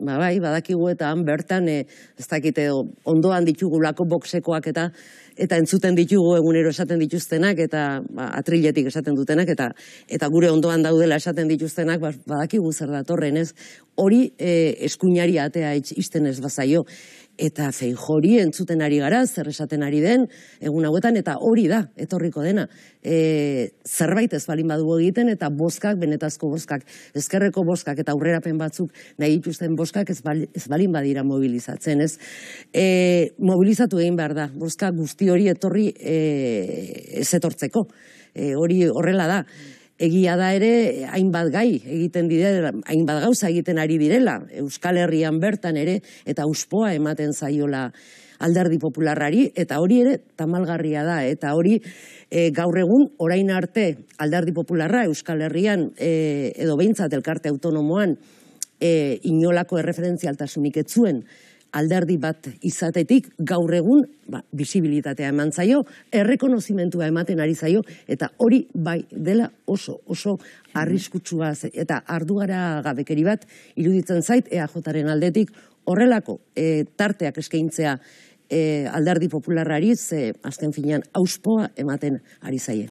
ba, bai, badakigu eta han bertan e, ez dakite eh, ondoan ditugu lako boksekoak eta eta entzuten ditugu egunero esaten dituztenak eta ba, atriletik esaten dutenak eta eta gure ondoan daudela esaten dituztenak ba, badakigu zer datorren ez hori e, eskuinari atea itzten ez bazaio eta zein jori entzuten ari gara, zer esaten ari den, egun hauetan, eta hori da, etorriko dena. E, zerbait ez balin badugu egiten, eta boskak, benetazko bozkak. ezkerreko boskak, eta aurrerapen batzuk nahi ituzten boskak, ez balin badira mobilizatzen, ez? E, mobilizatu egin behar da, boskak guzti hori etorri e, ez etortzeko. E, hori horrela da egia da ere hainbat gai egiten hainbat gauza egiten ari direla, Euskal Herrian bertan ere, eta uspoa ematen zaiola alderdi popularrari, eta hori ere tamalgarria da, eta hori eh, gaur egun orain arte alderdi popularra Euskal Herrian e, edo beintzat elkarte autonomoan e, inolako erreferentzialtasunik etzuen, alderdi bat izatetik gaur egun ba, bisibilitatea eman zaio, errekonozimentua ematen ari zaio, eta hori bai dela oso, oso arriskutsua eta ardugara gabekeri bat iruditzen zait, EAJaren aldetik horrelako e, tarteak eskaintzea e, alderdi popularrariz, e, azken finean, auspoa ematen ari zaie.